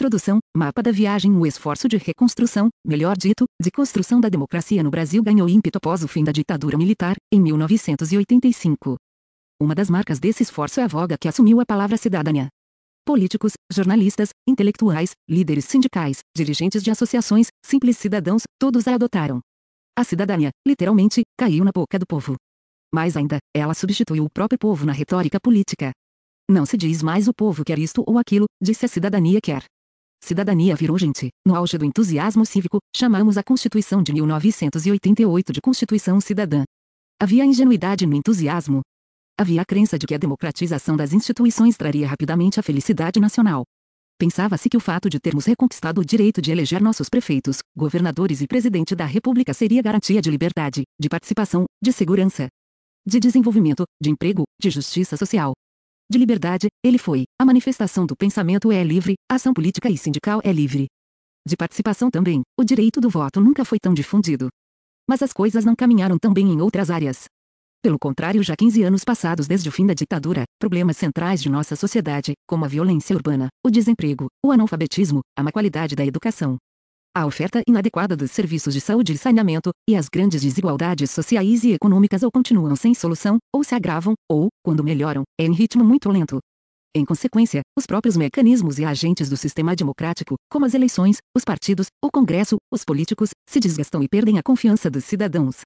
Introdução, Mapa da Viagem O esforço de reconstrução, melhor dito, de construção da democracia no Brasil ganhou ímpeto após o fim da ditadura militar, em 1985. Uma das marcas desse esforço é a voga que assumiu a palavra cidadania. Políticos, jornalistas, intelectuais, líderes sindicais, dirigentes de associações, simples cidadãos, todos a adotaram. A cidadania, literalmente, caiu na boca do povo. Mais ainda, ela substituiu o próprio povo na retórica política. Não se diz mais o povo quer isto ou aquilo, disse a cidadania quer. Cidadania virou gente. No auge do entusiasmo cívico, chamamos a Constituição de 1988 de Constituição Cidadã. Havia ingenuidade no entusiasmo. Havia a crença de que a democratização das instituições traria rapidamente a felicidade nacional. Pensava-se que o fato de termos reconquistado o direito de eleger nossos prefeitos, governadores e presidente da República seria garantia de liberdade, de participação, de segurança, de desenvolvimento, de emprego, de justiça social, de liberdade, ele foi. A manifestação do pensamento é livre, a ação política e sindical é livre. De participação também, o direito do voto nunca foi tão difundido. Mas as coisas não caminharam tão bem em outras áreas. Pelo contrário, já 15 anos passados desde o fim da ditadura, problemas centrais de nossa sociedade, como a violência urbana, o desemprego, o analfabetismo, a má qualidade da educação, a oferta inadequada dos serviços de saúde e saneamento, e as grandes desigualdades sociais e econômicas ou continuam sem solução, ou se agravam, ou, quando melhoram, é em ritmo muito lento. Em consequência, os próprios mecanismos e agentes do sistema democrático, como as eleições, os partidos, o Congresso, os políticos, se desgastam e perdem a confiança dos cidadãos.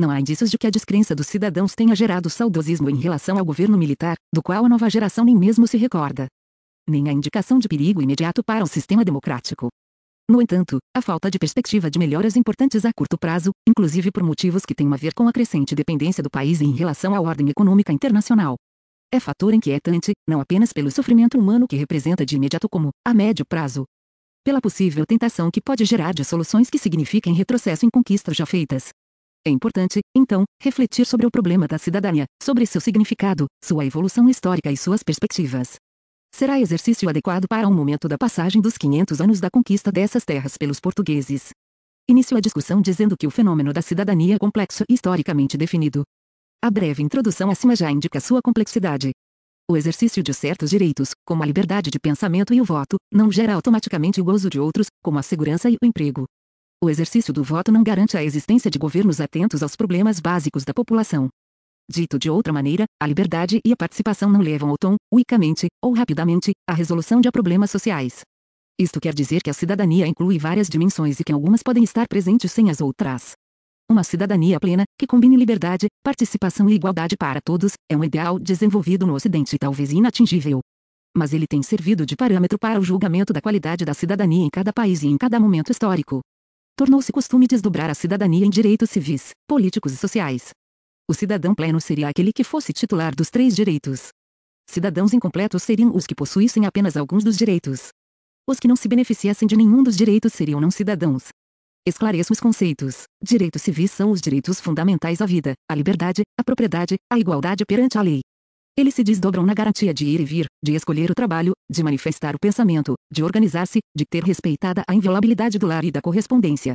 Não há indícios de que a descrença dos cidadãos tenha gerado saudosismo em relação ao governo militar, do qual a nova geração nem mesmo se recorda. Nem há indicação de perigo imediato para o sistema democrático. No entanto, a falta de perspectiva de melhoras importantes a curto prazo, inclusive por motivos que têm a ver com a crescente dependência do país em relação à ordem econômica internacional. É fator inquietante, não apenas pelo sofrimento humano que representa de imediato como, a médio prazo, pela possível tentação que pode gerar de soluções que signifiquem retrocesso em conquistas já feitas. É importante, então, refletir sobre o problema da cidadania, sobre seu significado, sua evolução histórica e suas perspectivas será exercício adequado para um momento da passagem dos 500 anos da conquista dessas terras pelos portugueses. Iniciou a discussão dizendo que o fenômeno da cidadania é complexo e historicamente definido. A breve introdução acima já indica sua complexidade. O exercício de certos direitos, como a liberdade de pensamento e o voto, não gera automaticamente o gozo de outros, como a segurança e o emprego. O exercício do voto não garante a existência de governos atentos aos problemas básicos da população. Dito de outra maneira, a liberdade e a participação não levam ao tom, unicamente, ou rapidamente, à resolução de problemas sociais. Isto quer dizer que a cidadania inclui várias dimensões e que algumas podem estar presentes sem as outras. Uma cidadania plena, que combine liberdade, participação e igualdade para todos, é um ideal desenvolvido no Ocidente e talvez inatingível. Mas ele tem servido de parâmetro para o julgamento da qualidade da cidadania em cada país e em cada momento histórico. Tornou-se costume desdobrar a cidadania em direitos civis, políticos e sociais, o cidadão pleno seria aquele que fosse titular dos três direitos. Cidadãos incompletos seriam os que possuíssem apenas alguns dos direitos. Os que não se beneficiassem de nenhum dos direitos seriam não cidadãos. Esclareço os conceitos. Direitos civis são os direitos fundamentais à vida, à liberdade, à propriedade, à igualdade perante a lei. Eles se desdobram na garantia de ir e vir, de escolher o trabalho, de manifestar o pensamento, de organizar-se, de ter respeitada a inviolabilidade do lar e da correspondência,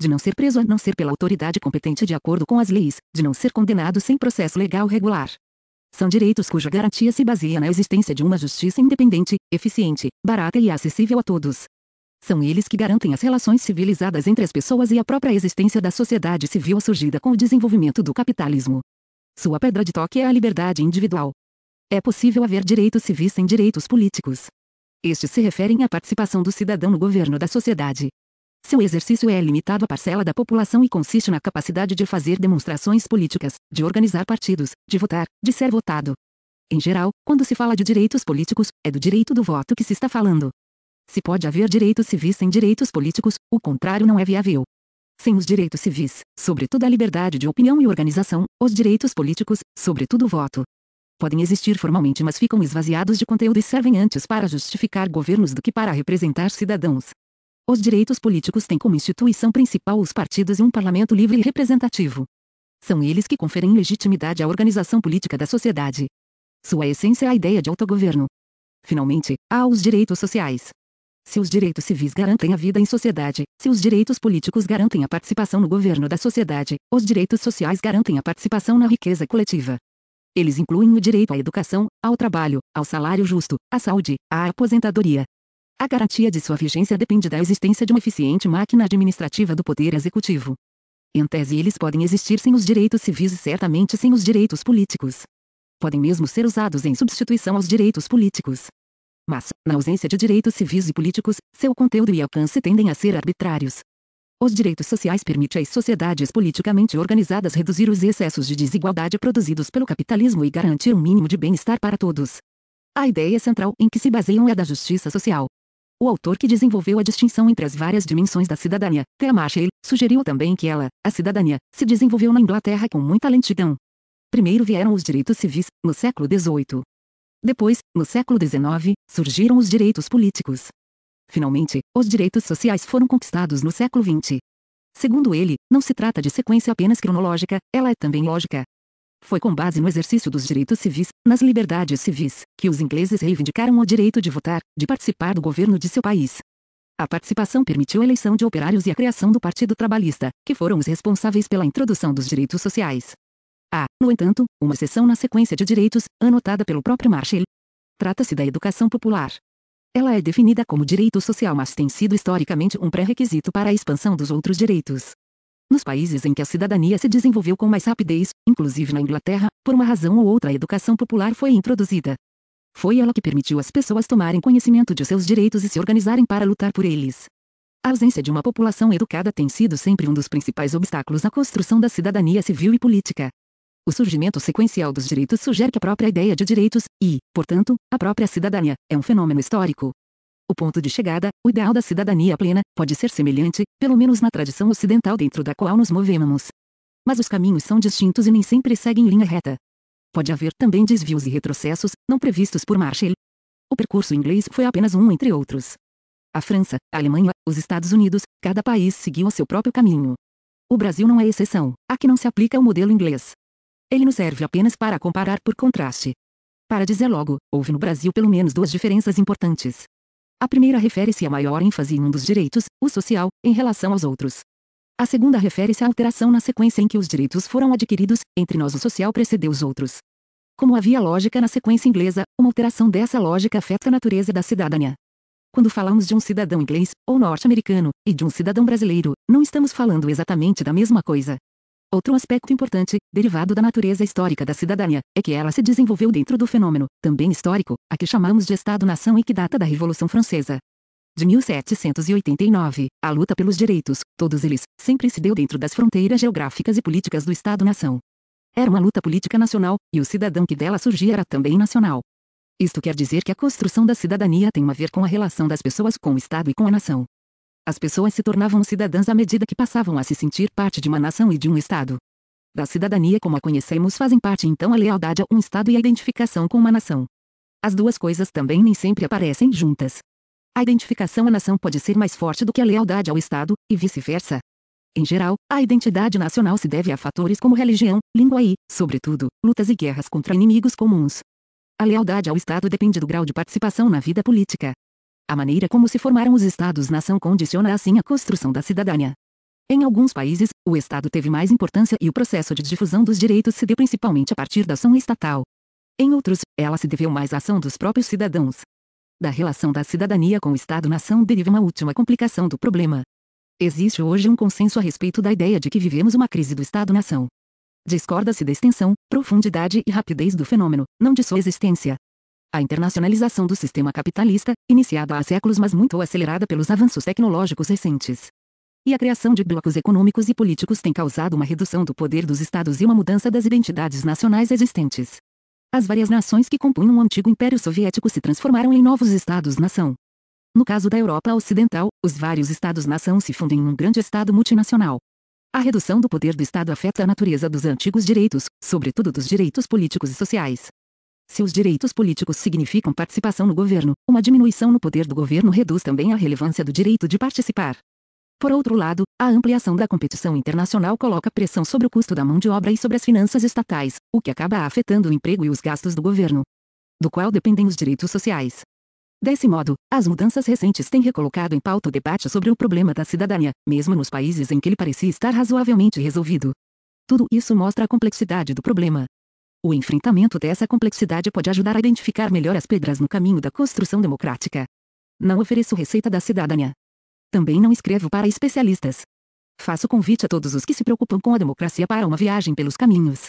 de não ser preso a não ser pela autoridade competente de acordo com as leis, de não ser condenado sem processo legal regular. São direitos cuja garantia se baseia na existência de uma justiça independente, eficiente, barata e acessível a todos. São eles que garantem as relações civilizadas entre as pessoas e a própria existência da sociedade civil surgida com o desenvolvimento do capitalismo. Sua pedra de toque é a liberdade individual. É possível haver direitos civis sem direitos políticos. Estes se referem à participação do cidadão no governo da sociedade, seu exercício é limitado à parcela da população e consiste na capacidade de fazer demonstrações políticas, de organizar partidos, de votar, de ser votado. Em geral, quando se fala de direitos políticos, é do direito do voto que se está falando. Se pode haver direitos civis sem direitos políticos, o contrário não é viável. Sem os direitos civis, sobretudo a liberdade de opinião e organização, os direitos políticos, sobretudo o voto, podem existir formalmente mas ficam esvaziados de conteúdo e servem antes para justificar governos do que para representar cidadãos. Os direitos políticos têm como instituição principal os partidos e um parlamento livre e representativo. São eles que conferem legitimidade à organização política da sociedade. Sua essência é a ideia de autogoverno. Finalmente, há os direitos sociais. Se os direitos civis garantem a vida em sociedade, se os direitos políticos garantem a participação no governo da sociedade, os direitos sociais garantem a participação na riqueza coletiva. Eles incluem o direito à educação, ao trabalho, ao salário justo, à saúde, à aposentadoria, a garantia de sua vigência depende da existência de uma eficiente máquina administrativa do Poder Executivo. Em tese, eles podem existir sem os direitos civis e certamente sem os direitos políticos. Podem mesmo ser usados em substituição aos direitos políticos. Mas, na ausência de direitos civis e políticos, seu conteúdo e alcance tendem a ser arbitrários. Os direitos sociais permitem às sociedades politicamente organizadas reduzir os excessos de desigualdade produzidos pelo capitalismo e garantir um mínimo de bem-estar para todos. A ideia central em que se baseiam é a da justiça social. O autor que desenvolveu a distinção entre as várias dimensões da cidadania, Marshall, sugeriu também que ela, a cidadania, se desenvolveu na Inglaterra com muita lentidão. Primeiro vieram os direitos civis, no século XVIII. Depois, no século XIX, surgiram os direitos políticos. Finalmente, os direitos sociais foram conquistados no século XX. Segundo ele, não se trata de sequência apenas cronológica, ela é também lógica, foi com base no exercício dos direitos civis, nas liberdades civis, que os ingleses reivindicaram o direito de votar, de participar do governo de seu país. A participação permitiu a eleição de operários e a criação do Partido Trabalhista, que foram os responsáveis pela introdução dos direitos sociais. Há, no entanto, uma seção na sequência de direitos, anotada pelo próprio Marshall. Trata-se da educação popular. Ela é definida como direito social, mas tem sido historicamente um pré-requisito para a expansão dos outros direitos. Nos países em que a cidadania se desenvolveu com mais rapidez, inclusive na Inglaterra, por uma razão ou outra a educação popular foi introduzida. Foi ela que permitiu as pessoas tomarem conhecimento de seus direitos e se organizarem para lutar por eles. A ausência de uma população educada tem sido sempre um dos principais obstáculos na construção da cidadania civil e política. O surgimento sequencial dos direitos sugere que a própria ideia de direitos, e, portanto, a própria cidadania, é um fenômeno histórico. O ponto de chegada, o ideal da cidadania plena, pode ser semelhante, pelo menos na tradição ocidental dentro da qual nos movemos. Mas os caminhos são distintos e nem sempre seguem linha reta. Pode haver também desvios e retrocessos, não previstos por Marshall. O percurso inglês foi apenas um entre outros. A França, a Alemanha, os Estados Unidos, cada país seguiu seu próprio caminho. O Brasil não é exceção, a que não se aplica o modelo inglês. Ele nos serve apenas para comparar por contraste. Para dizer logo, houve no Brasil pelo menos duas diferenças importantes. A primeira refere-se à maior ênfase em um dos direitos, o social, em relação aos outros. A segunda refere-se à alteração na sequência em que os direitos foram adquiridos, entre nós o social precedeu os outros. Como havia lógica na sequência inglesa, uma alteração dessa lógica afeta a natureza da cidadania. Quando falamos de um cidadão inglês, ou norte-americano, e de um cidadão brasileiro, não estamos falando exatamente da mesma coisa. Outro aspecto importante, derivado da natureza histórica da cidadania, é que ela se desenvolveu dentro do fenômeno, também histórico, a que chamamos de Estado-nação e que data da Revolução Francesa. De 1789, a luta pelos direitos, todos eles, sempre se deu dentro das fronteiras geográficas e políticas do Estado-nação. Era uma luta política nacional, e o cidadão que dela surgia era também nacional. Isto quer dizer que a construção da cidadania tem a ver com a relação das pessoas com o Estado e com a nação. As pessoas se tornavam cidadãs à medida que passavam a se sentir parte de uma nação e de um Estado. Da cidadania como a conhecemos fazem parte então a lealdade a um Estado e a identificação com uma nação. As duas coisas também nem sempre aparecem juntas. A identificação à nação pode ser mais forte do que a lealdade ao Estado, e vice-versa. Em geral, a identidade nacional se deve a fatores como religião, língua e, sobretudo, lutas e guerras contra inimigos comuns. A lealdade ao Estado depende do grau de participação na vida política, a maneira como se formaram os Estados-nação condiciona assim a construção da cidadania. Em alguns países, o Estado teve mais importância e o processo de difusão dos direitos se deu principalmente a partir da ação estatal. Em outros, ela se deveu mais à ação dos próprios cidadãos. Da relação da cidadania com o Estado-nação deriva uma última complicação do problema. Existe hoje um consenso a respeito da ideia de que vivemos uma crise do Estado-nação. Discorda-se da extensão, profundidade e rapidez do fenômeno, não de sua existência. A internacionalização do sistema capitalista, iniciada há séculos mas muito acelerada pelos avanços tecnológicos recentes. E a criação de blocos econômicos e políticos tem causado uma redução do poder dos estados e uma mudança das identidades nacionais existentes. As várias nações que compunham o antigo Império Soviético se transformaram em novos estados-nação. No caso da Europa Ocidental, os vários estados-nação se fundem em um grande estado multinacional. A redução do poder do Estado afeta a natureza dos antigos direitos, sobretudo dos direitos políticos e sociais. Se os direitos políticos significam participação no governo, uma diminuição no poder do governo reduz também a relevância do direito de participar. Por outro lado, a ampliação da competição internacional coloca pressão sobre o custo da mão de obra e sobre as finanças estatais, o que acaba afetando o emprego e os gastos do governo, do qual dependem os direitos sociais. Desse modo, as mudanças recentes têm recolocado em pauta o debate sobre o problema da cidadania, mesmo nos países em que ele parecia estar razoavelmente resolvido. Tudo isso mostra a complexidade do problema, o enfrentamento dessa complexidade pode ajudar a identificar melhor as pedras no caminho da construção democrática. Não ofereço receita da cidadania. Também não escrevo para especialistas. Faço convite a todos os que se preocupam com a democracia para uma viagem pelos caminhos,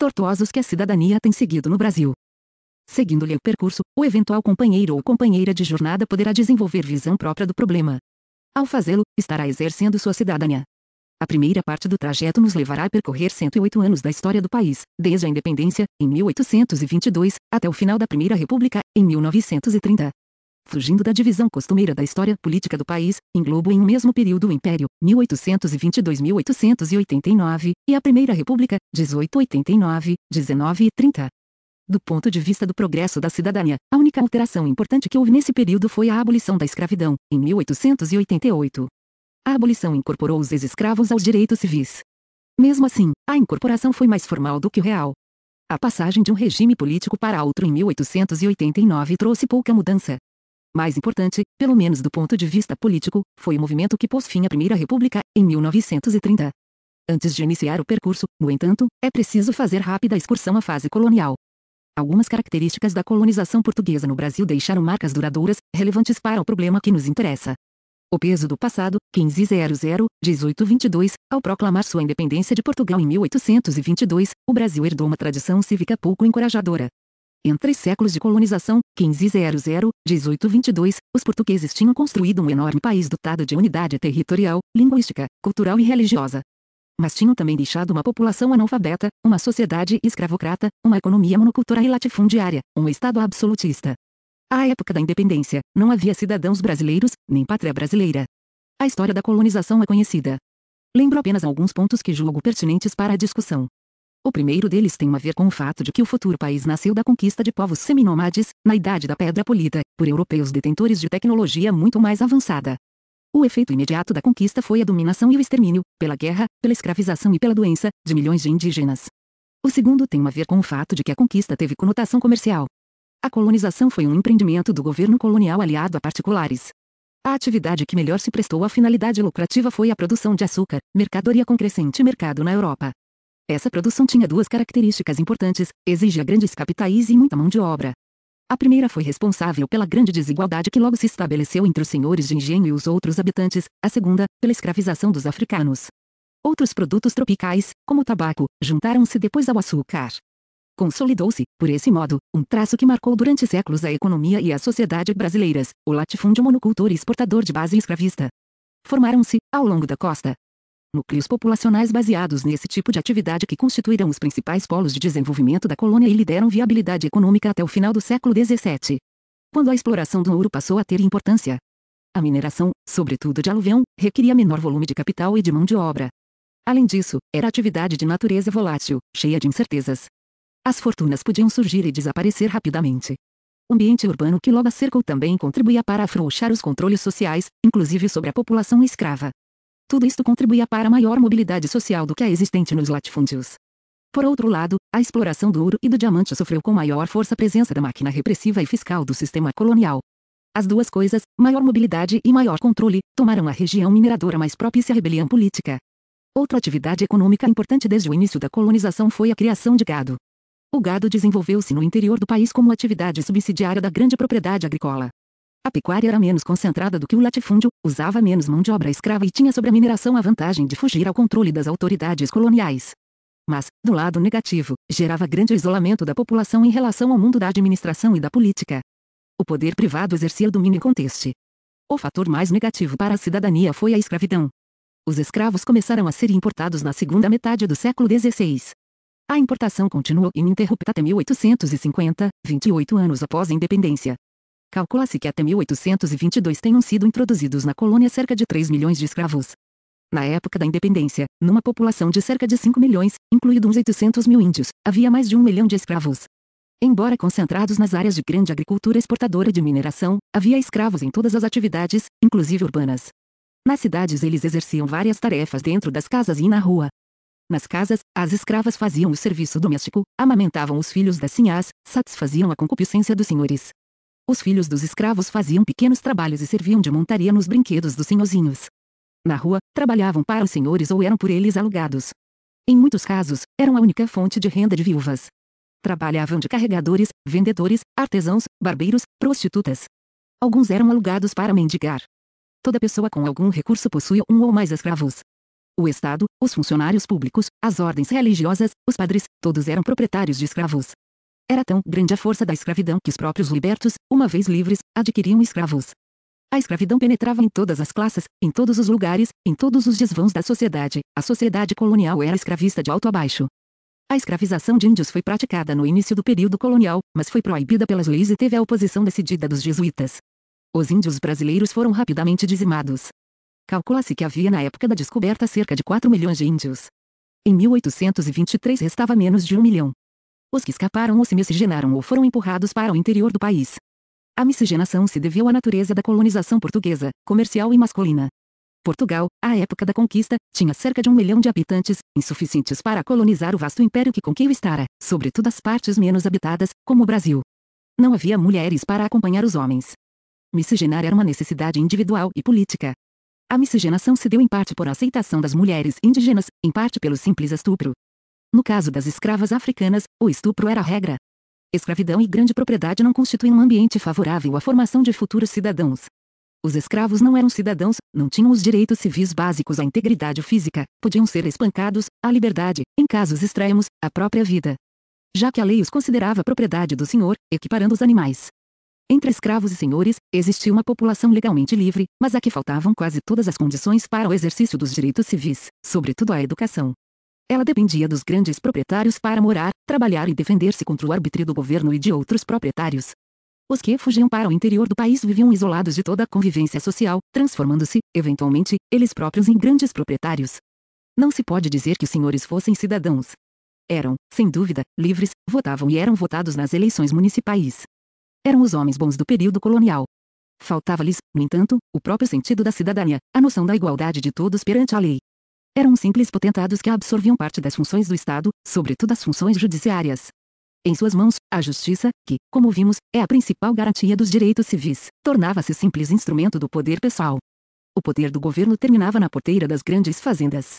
tortuosos que a cidadania tem seguido no Brasil. Seguindo-lhe o percurso, o eventual companheiro ou companheira de jornada poderá desenvolver visão própria do problema. Ao fazê-lo, estará exercendo sua cidadania. A primeira parte do trajeto nos levará a percorrer 108 anos da história do país, desde a independência, em 1822, até o final da Primeira República, em 1930 fugindo da divisão costumeira da história política do país, englobo em um mesmo período o Império, 1822-1889, e a Primeira República, 1889, 19 e 30. Do ponto de vista do progresso da cidadania, a única alteração importante que houve nesse período foi a abolição da escravidão, em 1888. A abolição incorporou os ex-escravos aos direitos civis. Mesmo assim, a incorporação foi mais formal do que o real. A passagem de um regime político para outro em 1889 trouxe pouca mudança, mais importante, pelo menos do ponto de vista político, foi o movimento que pôs fim à Primeira República, em 1930. Antes de iniciar o percurso, no entanto, é preciso fazer rápida excursão à fase colonial. Algumas características da colonização portuguesa no Brasil deixaram marcas duradouras, relevantes para o problema que nos interessa. O peso do passado, 1500-1822, ao proclamar sua independência de Portugal em 1822, o Brasil herdou uma tradição cívica pouco encorajadora. Em três séculos de colonização, 1500-1822, os portugueses tinham construído um enorme país dotado de unidade territorial, linguística, cultural e religiosa. Mas tinham também deixado uma população analfabeta, uma sociedade escravocrata, uma economia monocultural e latifundiária, um Estado absolutista. À época da independência, não havia cidadãos brasileiros, nem pátria brasileira. A história da colonização é conhecida. Lembro apenas alguns pontos que julgo pertinentes para a discussão. O primeiro deles tem a ver com o fato de que o futuro país nasceu da conquista de povos seminômades, na Idade da Pedra Polida, por europeus detentores de tecnologia muito mais avançada. O efeito imediato da conquista foi a dominação e o extermínio, pela guerra, pela escravização e pela doença, de milhões de indígenas. O segundo tem a ver com o fato de que a conquista teve conotação comercial. A colonização foi um empreendimento do governo colonial aliado a particulares. A atividade que melhor se prestou à finalidade lucrativa foi a produção de açúcar, mercadoria com crescente mercado na Europa. Essa produção tinha duas características importantes: exigia grandes capitais e muita mão de obra. A primeira foi responsável pela grande desigualdade que logo se estabeleceu entre os senhores de engenho e os outros habitantes, a segunda, pela escravização dos africanos. Outros produtos tropicais, como o tabaco, juntaram-se depois ao açúcar. Consolidou-se, por esse modo, um traço que marcou durante séculos a economia e a sociedade brasileiras, o latifúndio monocultor e exportador de base escravista. Formaram-se, ao longo da costa, núcleos populacionais baseados nesse tipo de atividade que constituíram os principais polos de desenvolvimento da colônia e lhe deram viabilidade econômica até o final do século XVII. Quando a exploração do ouro passou a ter importância, a mineração, sobretudo de aluvião, requeria menor volume de capital e de mão de obra. Além disso, era atividade de natureza volátil, cheia de incertezas. As fortunas podiam surgir e desaparecer rapidamente. O ambiente urbano que logo acercou cercou também contribuía para afrouxar os controles sociais, inclusive sobre a população escrava. Tudo isto contribuía para a maior mobilidade social do que a existente nos latifúndios. Por outro lado, a exploração do ouro e do diamante sofreu com maior força a presença da máquina repressiva e fiscal do sistema colonial. As duas coisas, maior mobilidade e maior controle, tomaram a região mineradora mais propícia à rebelião política. Outra atividade econômica importante desde o início da colonização foi a criação de gado. O gado desenvolveu-se no interior do país como atividade subsidiária da grande propriedade agrícola. A pecuária era menos concentrada do que o latifúndio, usava menos mão de obra escrava e tinha sobre a mineração a vantagem de fugir ao controle das autoridades coloniais. Mas, do lado negativo, gerava grande isolamento da população em relação ao mundo da administração e da política. O poder privado exercia domínio e conteste. O fator mais negativo para a cidadania foi a escravidão. Os escravos começaram a ser importados na segunda metade do século XVI. A importação continuou ininterrupta até 1850, 28 anos após a independência. Calcula-se que até 1822 tenham sido introduzidos na colônia cerca de 3 milhões de escravos. Na época da independência, numa população de cerca de 5 milhões, incluindo uns 800 mil índios, havia mais de um milhão de escravos. Embora concentrados nas áreas de grande agricultura exportadora de mineração, havia escravos em todas as atividades, inclusive urbanas. Nas cidades eles exerciam várias tarefas dentro das casas e na rua. Nas casas, as escravas faziam o serviço doméstico, amamentavam os filhos das sinhás, satisfaziam a concupiscência dos senhores. Os filhos dos escravos faziam pequenos trabalhos e serviam de montaria nos brinquedos dos senhorzinhos. Na rua, trabalhavam para os senhores ou eram por eles alugados. Em muitos casos, eram a única fonte de renda de viúvas. Trabalhavam de carregadores, vendedores, artesãos, barbeiros, prostitutas. Alguns eram alugados para mendigar. Toda pessoa com algum recurso possui um ou mais escravos. O Estado, os funcionários públicos, as ordens religiosas, os padres, todos eram proprietários de escravos. Era tão grande a força da escravidão que os próprios libertos, uma vez livres, adquiriam escravos. A escravidão penetrava em todas as classes, em todos os lugares, em todos os desvãos da sociedade. A sociedade colonial era escravista de alto a baixo. A escravização de índios foi praticada no início do período colonial, mas foi proibida pelas leis e teve a oposição decidida dos jesuítas. Os índios brasileiros foram rapidamente dizimados. Calcula-se que havia na época da descoberta cerca de 4 milhões de índios. Em 1823 restava menos de 1 milhão. Os que escaparam ou se miscigenaram ou foram empurrados para o interior do país. A miscigenação se deveu à natureza da colonização portuguesa, comercial e masculina. Portugal, à época da conquista, tinha cerca de um milhão de habitantes, insuficientes para colonizar o vasto império que conquistara, sobretudo as partes menos habitadas, como o Brasil. Não havia mulheres para acompanhar os homens. Miscigenar era uma necessidade individual e política. A miscigenação se deu em parte por aceitação das mulheres indígenas, em parte pelo simples estupro, no caso das escravas africanas, o estupro era a regra. Escravidão e grande propriedade não constituem um ambiente favorável à formação de futuros cidadãos. Os escravos não eram cidadãos, não tinham os direitos civis básicos à integridade física, podiam ser espancados, à liberdade, em casos extremos, à própria vida. Já que a lei os considerava propriedade do senhor, equiparando os animais. Entre escravos e senhores, existia uma população legalmente livre, mas a que faltavam quase todas as condições para o exercício dos direitos civis, sobretudo a educação. Ela dependia dos grandes proprietários para morar, trabalhar e defender-se contra o arbítrio do governo e de outros proprietários. Os que fugiam para o interior do país viviam isolados de toda a convivência social, transformando-se, eventualmente, eles próprios em grandes proprietários. Não se pode dizer que os senhores fossem cidadãos. Eram, sem dúvida, livres, votavam e eram votados nas eleições municipais. Eram os homens bons do período colonial. Faltava-lhes, no entanto, o próprio sentido da cidadania, a noção da igualdade de todos perante a lei. Eram simples potentados que absorviam parte das funções do Estado, sobretudo as funções judiciárias. Em suas mãos, a justiça, que, como vimos, é a principal garantia dos direitos civis, tornava-se simples instrumento do poder pessoal. O poder do governo terminava na porteira das grandes fazendas.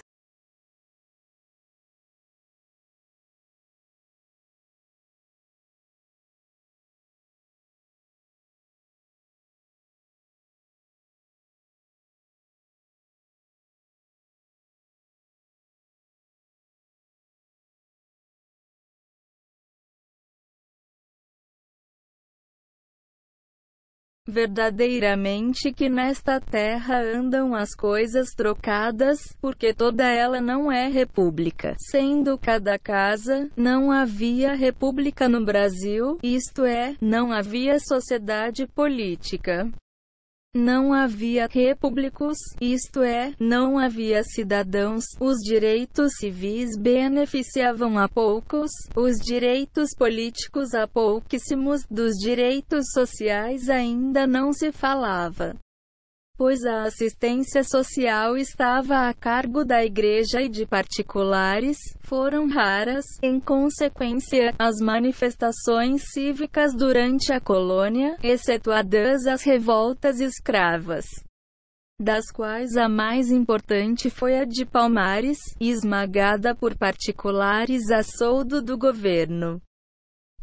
verdadeiramente que nesta terra andam as coisas trocadas, porque toda ela não é república. Sendo cada casa, não havia república no Brasil, isto é, não havia sociedade política. Não havia repúblicos, isto é, não havia cidadãos. Os direitos civis beneficiavam a poucos, os direitos políticos a pouquíssimos, dos direitos sociais ainda não se falava pois a assistência social estava a cargo da igreja e de particulares, foram raras, em consequência, as manifestações cívicas durante a colônia, excetuadas as revoltas escravas das quais a mais importante foi a de Palmares, esmagada por particulares a soldo do governo.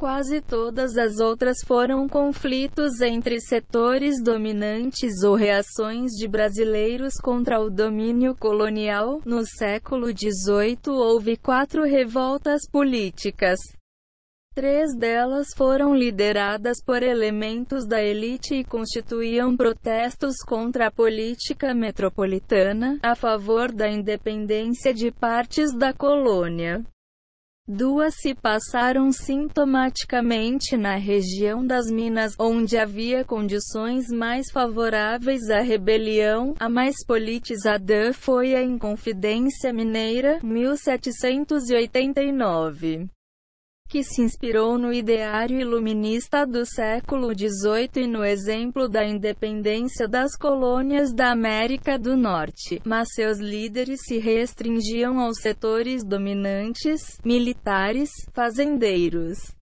Quase todas as outras foram conflitos entre setores dominantes ou reações de brasileiros contra o domínio colonial. No século XVIII houve quatro revoltas políticas. Três delas foram lideradas por elementos da elite e constituíam protestos contra a política metropolitana, a favor da independência de partes da colônia. Duas se passaram sintomaticamente na região das Minas, onde havia condições mais favoráveis à rebelião. A mais politizada foi a Inconfidência Mineira, 1789 que se inspirou no ideário iluminista do século XVIII e no exemplo da independência das colônias da América do Norte, mas seus líderes se restringiam aos setores dominantes, militares, fazendeiros,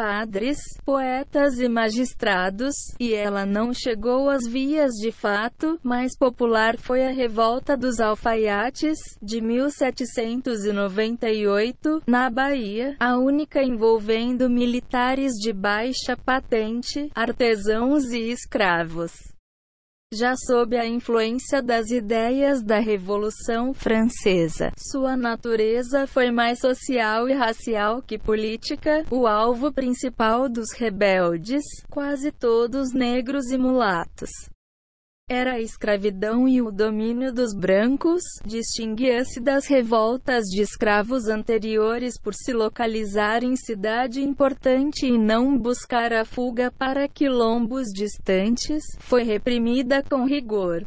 padres, poetas e magistrados, e ela não chegou às vias de fato, mais popular foi a Revolta dos Alfaiates, de 1798, na Bahia, a única envolvendo militares de baixa patente, artesãos e escravos. Já sob a influência das ideias da Revolução Francesa, sua natureza foi mais social e racial que política, o alvo principal dos rebeldes, quase todos negros e mulatos era a escravidão e o domínio dos brancos, distinguia-se das revoltas de escravos anteriores por se localizar em cidade importante e não buscar a fuga para quilombos distantes, foi reprimida com rigor.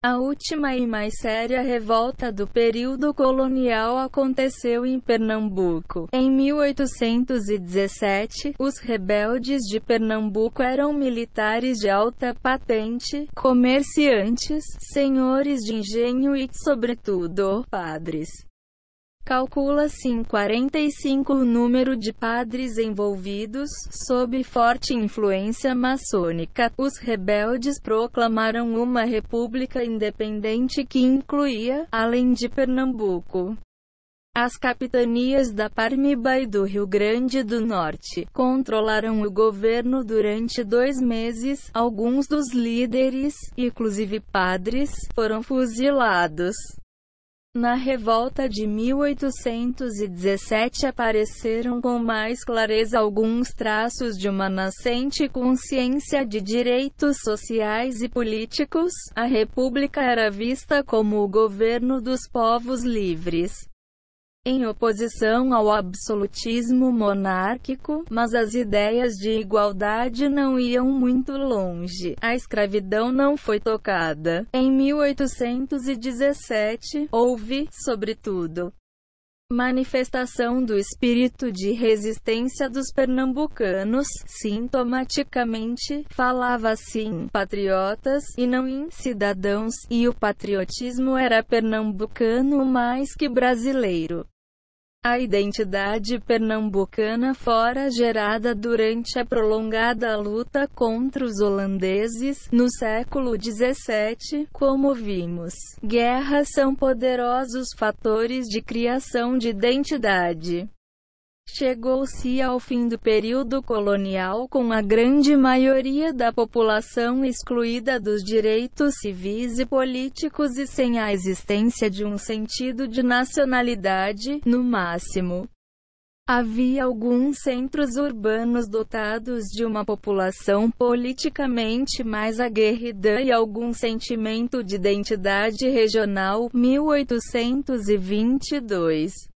A última e mais séria revolta do período colonial aconteceu em Pernambuco. Em 1817, os rebeldes de Pernambuco eram militares de alta patente, comerciantes, senhores de engenho e, sobretudo, padres. Calcula-se em 45 o número de padres envolvidos, sob forte influência maçônica. Os rebeldes proclamaram uma república independente que incluía, além de Pernambuco, as capitanias da Parmiba e do Rio Grande do Norte controlaram o governo durante dois meses. Alguns dos líderes, inclusive padres, foram fuzilados. Na revolta de 1817 apareceram com mais clareza alguns traços de uma nascente consciência de direitos sociais e políticos. A República era vista como o governo dos povos livres, em oposição ao absolutismo monárquico, mas as ideias de igualdade não iam muito longe. A escravidão não foi tocada. Em 1817, houve, sobretudo, manifestação do espírito de resistência dos pernambucanos, sintomaticamente, falava-se em assim, patriotas e não em cidadãos, e o patriotismo era pernambucano mais que brasileiro. A identidade pernambucana fora gerada durante a prolongada luta contra os holandeses, no século XVII, como vimos. Guerras são poderosos fatores de criação de identidade. Chegou-se ao fim do período colonial com a grande maioria da população excluída dos direitos civis e políticos e sem a existência de um sentido de nacionalidade, no máximo. Havia alguns centros urbanos dotados de uma população politicamente mais aguerrida e algum sentimento de identidade regional. 1822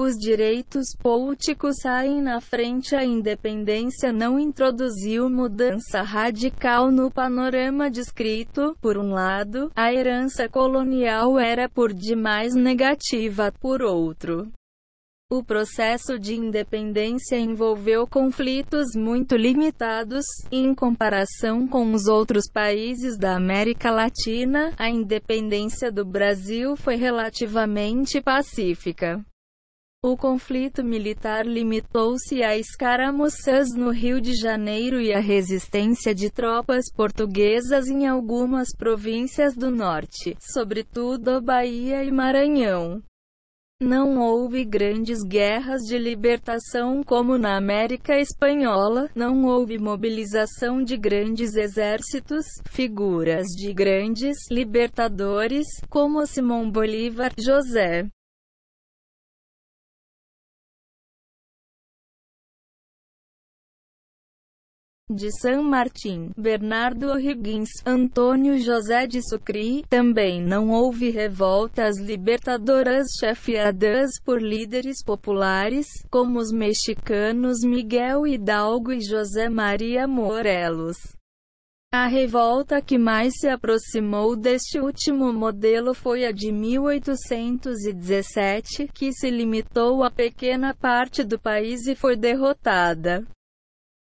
os direitos políticos saem na frente. A independência não introduziu mudança radical no panorama descrito. Por um lado, a herança colonial era por demais negativa, por outro. O processo de independência envolveu conflitos muito limitados, em comparação com os outros países da América Latina, a independência do Brasil foi relativamente pacífica. O conflito militar limitou-se a escaramuças no Rio de Janeiro e à resistência de tropas portuguesas em algumas províncias do norte, sobretudo Bahia e Maranhão. Não houve grandes guerras de libertação como na América Espanhola, não houve mobilização de grandes exércitos, figuras de grandes libertadores, como Simão Bolívar, José de San Martín, Bernardo O'Higgins, Antônio José de Sucri, também não houve revoltas libertadoras chefiadas por líderes populares, como os mexicanos Miguel Hidalgo e José Maria Morelos. A revolta que mais se aproximou deste último modelo foi a de 1817, que se limitou a pequena parte do país e foi derrotada.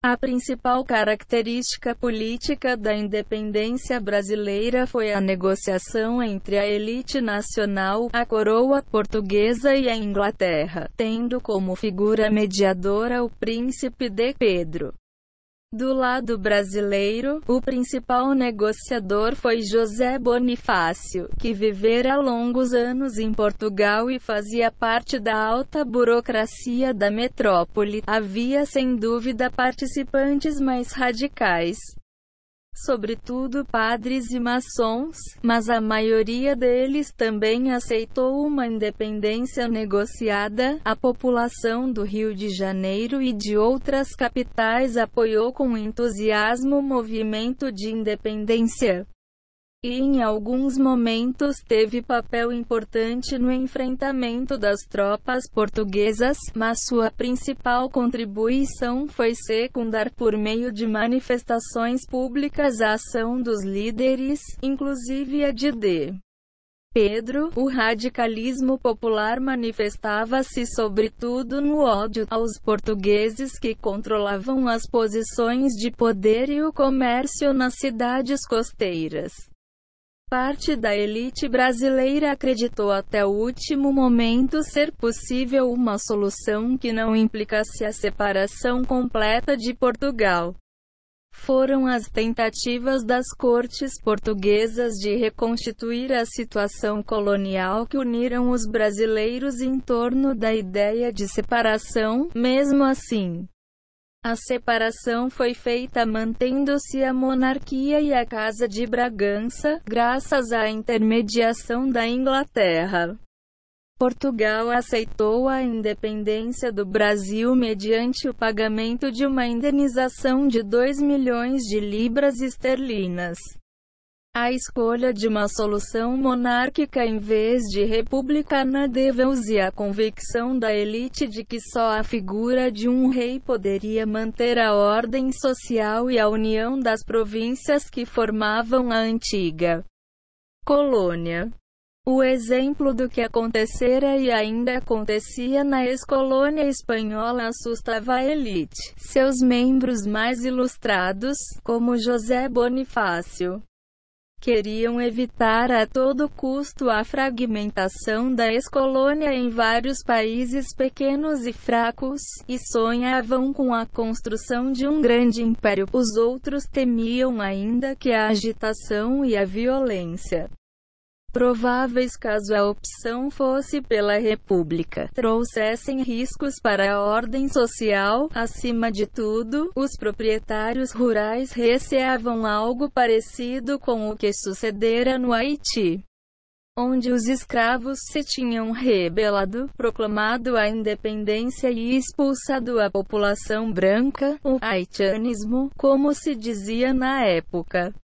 A principal característica política da independência brasileira foi a negociação entre a elite nacional, a coroa portuguesa e a Inglaterra, tendo como figura mediadora o príncipe D. Pedro. Do lado brasileiro, o principal negociador foi José Bonifácio, que vivera longos anos em Portugal e fazia parte da alta burocracia da metrópole. Havia sem dúvida participantes mais radicais, sobretudo padres e maçons, mas a maioria deles também aceitou uma independência negociada. A população do Rio de Janeiro e de outras capitais apoiou com entusiasmo o movimento de independência e em alguns momentos teve papel importante no enfrentamento das tropas portuguesas, mas sua principal contribuição foi secundar por meio de manifestações públicas a ação dos líderes, inclusive a de D. Pedro, o radicalismo popular manifestava-se sobretudo no ódio aos portugueses que controlavam as posições de poder e o comércio nas cidades costeiras parte da elite brasileira acreditou até o último momento ser possível uma solução que não implicasse a separação completa de Portugal foram as tentativas das cortes portuguesas de reconstituir a situação colonial que uniram os brasileiros em torno da ideia de separação, mesmo assim. A separação foi feita mantendo-se a monarquia e a Casa de Bragança, graças à intermediação da Inglaterra. Portugal aceitou a independência do Brasil mediante o pagamento de uma indenização de 2 milhões de libras esterlinas. A escolha de uma solução monárquica em vez de republicana deveu-se à convicção da elite de que só a figura de um rei poderia manter a ordem social e a união das províncias que formavam a antiga colônia. O exemplo do que acontecera e ainda acontecia na ex-colônia espanhola assustava a elite, seus membros mais ilustrados, como José Bonifácio queriam evitar a todo custo a fragmentação da ex-colônia em vários países pequenos e fracos, e sonhavam com a construção de um grande império. Os outros temiam ainda que a agitação e a violência prováveis caso a opção fosse pela República, trouxessem riscos para a ordem social. Acima de tudo, os proprietários rurais receavam algo parecido com o que sucedera no Haiti onde os escravos se tinham rebelado, proclamado a independência e expulsado a população branca, o haitianismo, como se dizia na época.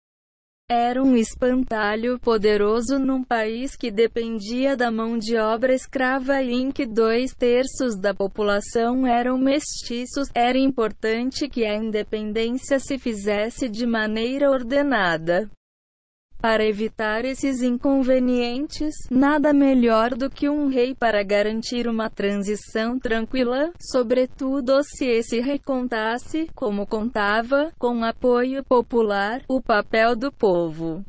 Era um espantalho poderoso num país que dependia da mão de obra escrava e em que dois terços da população eram mestiços. Era importante que a independência se fizesse de maneira ordenada. Para evitar esses inconvenientes, nada melhor do que um rei para garantir uma transição tranquila, sobretudo se esse recontasse, como contava, com apoio popular, o papel do povo.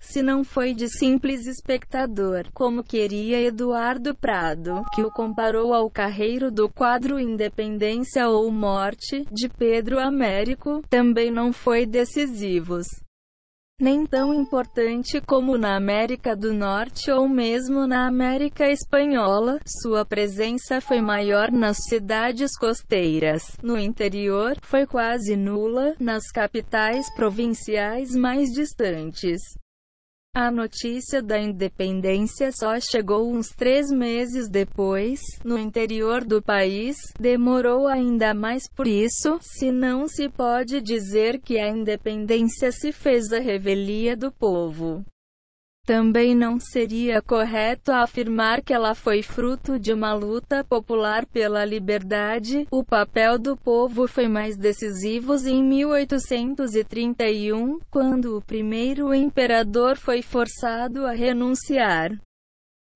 Se não foi de simples espectador, como queria Eduardo Prado, que o comparou ao carreiro do quadro Independência ou Morte, de Pedro Américo, também não foi decisivos nem tão importante como na América do Norte ou mesmo na América Espanhola, sua presença foi maior nas cidades costeiras. No interior, foi quase nula, nas capitais provinciais mais distantes. A notícia da independência só chegou uns três meses depois, no interior do país, demorou ainda mais por isso, se não se pode dizer que a independência se fez a revelia do povo. Também não seria correto afirmar que ela foi fruto de uma luta popular pela liberdade. O papel do povo foi mais decisivo em 1831, quando o primeiro imperador foi forçado a renunciar.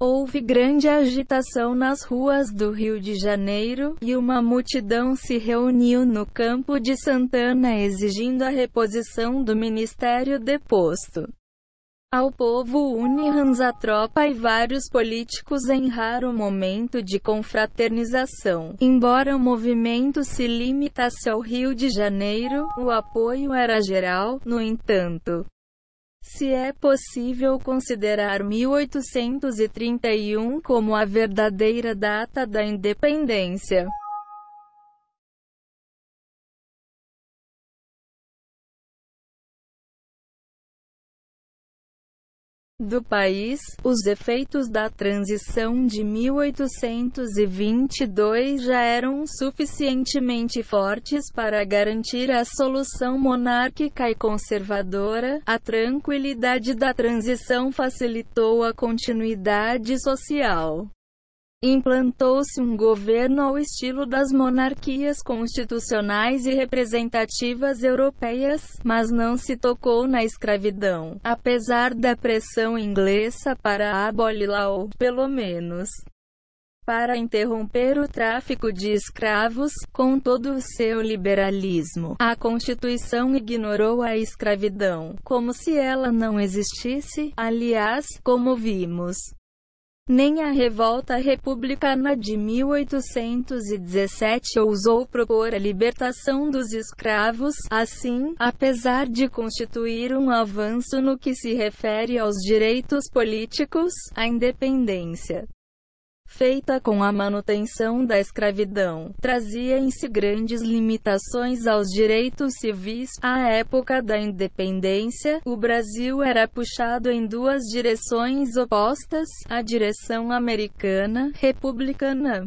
Houve grande agitação nas ruas do Rio de Janeiro, e uma multidão se reuniu no campo de Santana exigindo a reposição do ministério deposto. Ao povo une a tropa e vários políticos em raro momento de confraternização. Embora o movimento se limitasse ao Rio de Janeiro, o apoio era geral, no entanto. Se é possível considerar 1831 como a verdadeira data da independência. do país, os efeitos da transição de 1822 já eram suficientemente fortes para garantir a solução monárquica e conservadora. A tranquilidade da transição facilitou a continuidade social. Implantou-se um governo ao estilo das monarquias constitucionais e representativas europeias, mas não se tocou na escravidão, apesar da pressão inglesa para abolir la ou, pelo menos, para interromper o tráfico de escravos, com todo o seu liberalismo. A Constituição ignorou a escravidão, como se ela não existisse, aliás, como vimos nem a revolta republicana de 1817 ousou propor a libertação dos escravos. Assim, apesar de constituir um avanço no que se refere aos direitos políticos, a independência feita com a manutenção da escravidão, trazia em si grandes limitações aos direitos civis. À época da independência, o Brasil era puxado em duas direções opostas, a direção americana, republicana,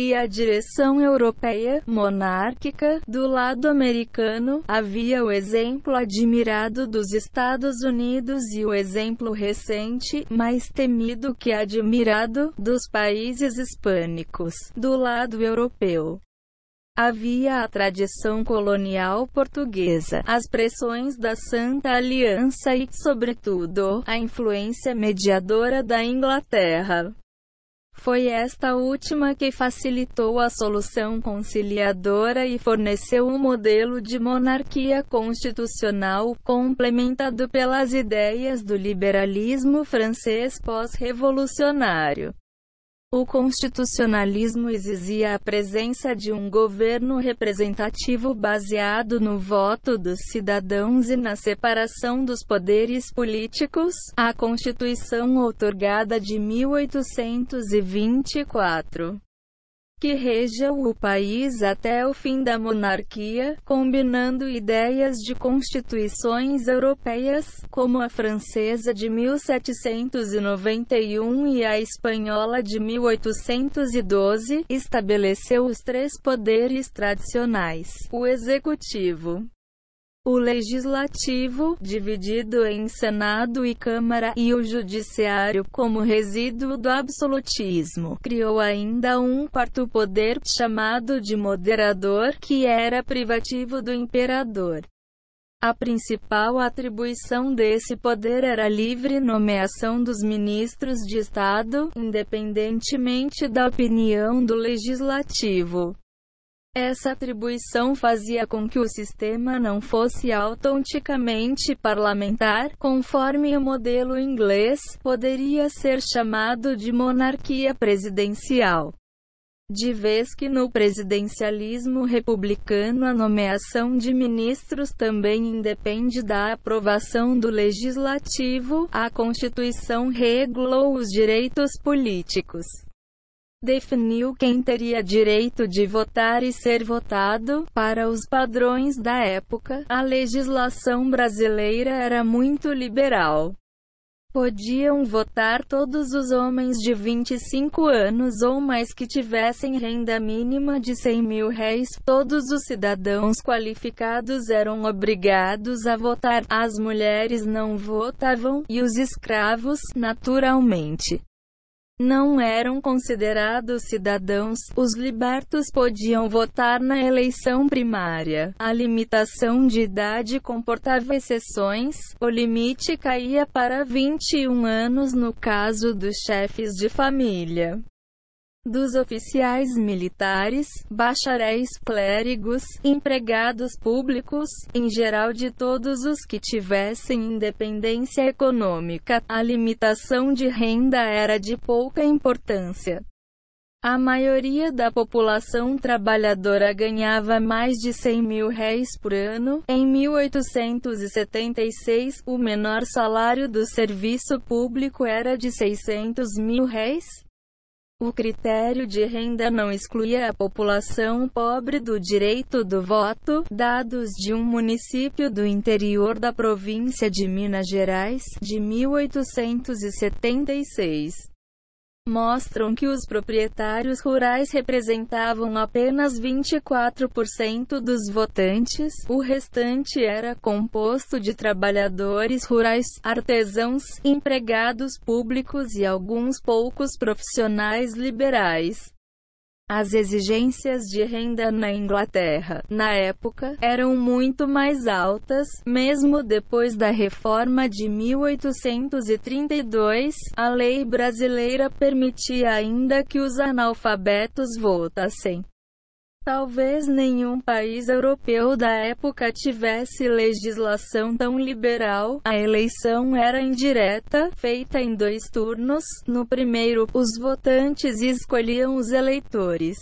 e a direção europeia, monárquica, do lado americano, havia o exemplo admirado dos Estados Unidos e o exemplo recente, mais temido que admirado, dos países hispânicos, do lado europeu. Havia a tradição colonial portuguesa, as pressões da Santa Aliança e, sobretudo, a influência mediadora da Inglaterra. Foi esta última que facilitou a solução conciliadora e forneceu um modelo de monarquia constitucional, complementado pelas ideias do liberalismo francês pós-revolucionário. O constitucionalismo exigia a presença de um governo representativo baseado no voto dos cidadãos e na separação dos poderes políticos. A Constituição outorgada de 1824 que rejam o país até o fim da monarquia, combinando ideias de constituições europeias, como a francesa de 1791 e a espanhola de 1812, estabeleceu os três poderes tradicionais: o executivo, o legislativo, dividido em Senado e Câmara, e o judiciário, como resíduo do absolutismo, criou ainda um quarto poder, chamado de moderador, que era privativo do imperador. A principal atribuição desse poder era a livre nomeação dos ministros de Estado, independentemente da opinião do legislativo. Essa atribuição fazia com que o sistema não fosse autenticamente parlamentar, conforme o modelo inglês, poderia ser chamado de monarquia presidencial. De vez que no presidencialismo republicano a nomeação de ministros também independe da aprovação do legislativo, a Constituição regulou os direitos políticos definiu quem teria direito de votar e ser votado. Para os padrões da época, a legislação brasileira era muito liberal. Podiam votar todos os homens de 25 anos ou mais que tivessem renda mínima de 100 mil réis. Todos os cidadãos qualificados eram obrigados a votar. As mulheres não votavam, e os escravos, naturalmente, não eram considerados cidadãos, os libertos podiam votar na eleição primária. A limitação de idade comportava exceções, o limite caía para 21 anos no caso dos chefes de família dos oficiais militares, bacharéis clérigos, empregados públicos, em geral de todos os que tivessem independência econômica, a limitação de renda era de pouca importância. A maioria da população trabalhadora ganhava mais de 100 mil réis por ano. Em 1876, o menor salário do serviço público era de 600 mil réis. O critério de renda não excluía a população pobre do direito do voto. Dados de um município do interior da província de Minas Gerais, de 1876 mostram que os proprietários rurais representavam apenas 24% dos votantes, o restante era composto de trabalhadores rurais, artesãos, empregados públicos e alguns poucos profissionais liberais. As exigências de renda na Inglaterra, na época, eram muito mais altas, mesmo depois da reforma de 1832. A lei brasileira permitia ainda que os analfabetos votassem. Talvez nenhum país europeu da época tivesse legislação tão liberal. A eleição era indireta, feita em dois turnos. No primeiro, os votantes escolhiam os eleitores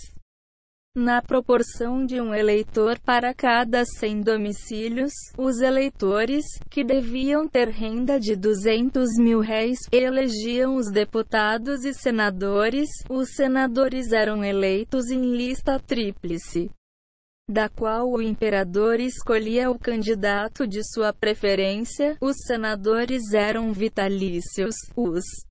na proporção de um eleitor para cada 100 domicílios, os eleitores, que deviam ter renda de 200 mil réis, elegiam os deputados e senadores, os senadores eram eleitos em lista tríplice da qual o imperador escolhia o candidato de sua preferência, os senadores eram vitalícios, os